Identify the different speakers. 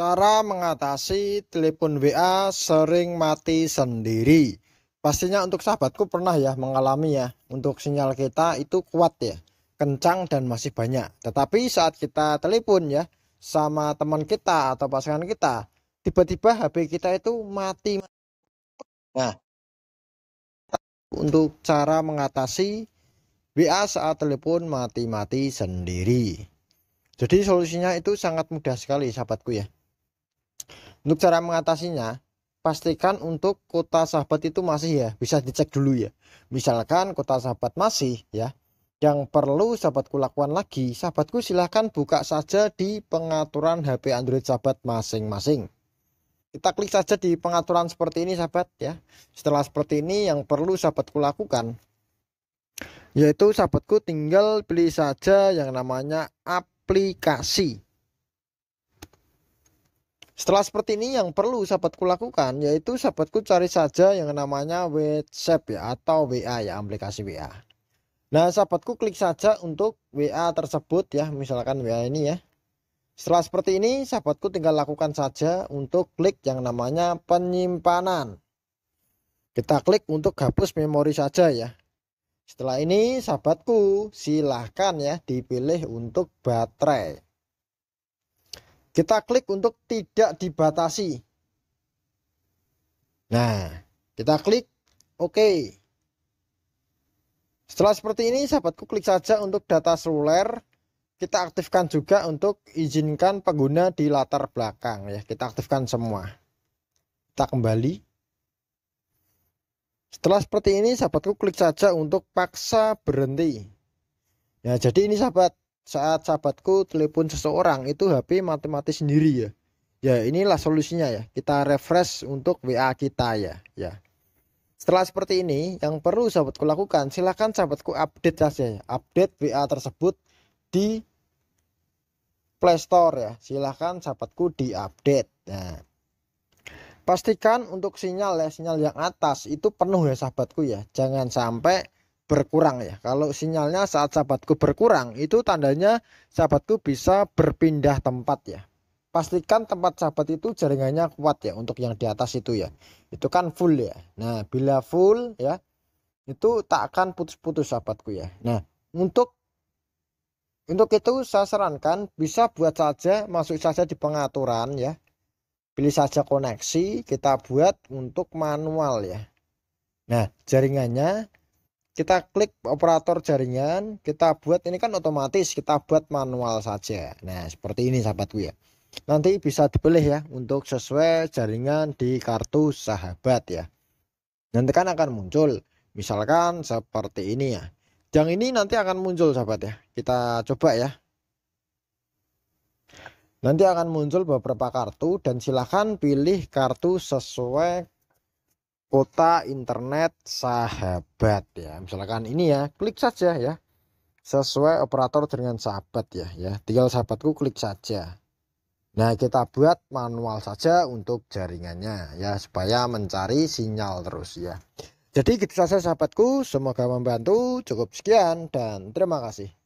Speaker 1: Cara mengatasi telepon WA sering mati sendiri. Pastinya untuk sahabatku pernah ya mengalami ya. Untuk sinyal kita itu kuat ya, kencang dan masih banyak. Tetapi saat kita telepon ya sama teman kita atau pasangan kita, tiba-tiba HP kita itu mati. Nah, untuk cara mengatasi WA saat telepon mati-mati sendiri. Jadi solusinya itu sangat mudah sekali sahabatku ya. Untuk cara mengatasinya, pastikan untuk kota sahabat itu masih ya, bisa dicek dulu ya. Misalkan kota sahabat masih ya, yang perlu sahabatku lakukan lagi, sahabatku silahkan buka saja di pengaturan HP Android sahabat masing-masing. Kita klik saja di pengaturan seperti ini sahabat ya. Setelah seperti ini yang perlu sahabatku lakukan yaitu sahabatku tinggal pilih saja yang namanya aplikasi setelah seperti ini yang perlu sahabatku lakukan yaitu sahabatku cari saja yang namanya WhatsApp ya atau WA ya aplikasi WA. Nah sahabatku klik saja untuk WA tersebut ya misalkan WA ini ya. Setelah seperti ini sahabatku tinggal lakukan saja untuk klik yang namanya penyimpanan. Kita klik untuk hapus memori saja ya. Setelah ini sahabatku silahkan ya dipilih untuk baterai. Kita klik untuk tidak dibatasi. Nah, kita klik oke. OK. Setelah seperti ini, sahabatku klik saja untuk data seluler. Kita aktifkan juga untuk izinkan pengguna di latar belakang ya. Kita aktifkan semua. Kita kembali. Setelah seperti ini, sahabatku klik saja untuk paksa berhenti. Ya, jadi ini sahabat, saat sahabatku telepon seseorang itu HP mati-mati sendiri ya ya inilah solusinya ya kita refresh untuk WA kita ya ya setelah seperti ini yang perlu sahabatku lakukan silahkan sahabatku update saja ya. update WA tersebut di Play Store ya silahkan sahabatku di update nah ya. pastikan untuk sinyal ya sinyal yang atas itu penuh ya sahabatku ya jangan sampai berkurang ya. Kalau sinyalnya saat sahabatku berkurang itu tandanya sahabatku bisa berpindah tempat ya. Pastikan tempat sahabat itu jaringannya kuat ya untuk yang di atas itu ya. Itu kan full ya. Nah, bila full ya itu tak akan putus-putus sahabatku ya. Nah, untuk untuk itu saya sarankan bisa buat saja masuk saja di pengaturan ya. Pilih saja koneksi, kita buat untuk manual ya. Nah, jaringannya kita klik operator jaringan kita buat ini kan otomatis kita buat manual saja nah seperti ini sahabatku ya nanti bisa dipilih ya untuk sesuai jaringan di kartu sahabat ya nanti kan akan muncul misalkan seperti ini ya yang ini nanti akan muncul sahabat ya kita coba ya nanti akan muncul beberapa kartu dan silahkan pilih kartu sesuai kota internet sahabat ya misalkan ini ya klik saja ya sesuai operator dengan sahabat ya ya tinggal sahabatku klik saja nah kita buat manual saja untuk jaringannya ya supaya mencari sinyal terus ya jadi gitu saja sahabatku semoga membantu cukup sekian dan terima kasih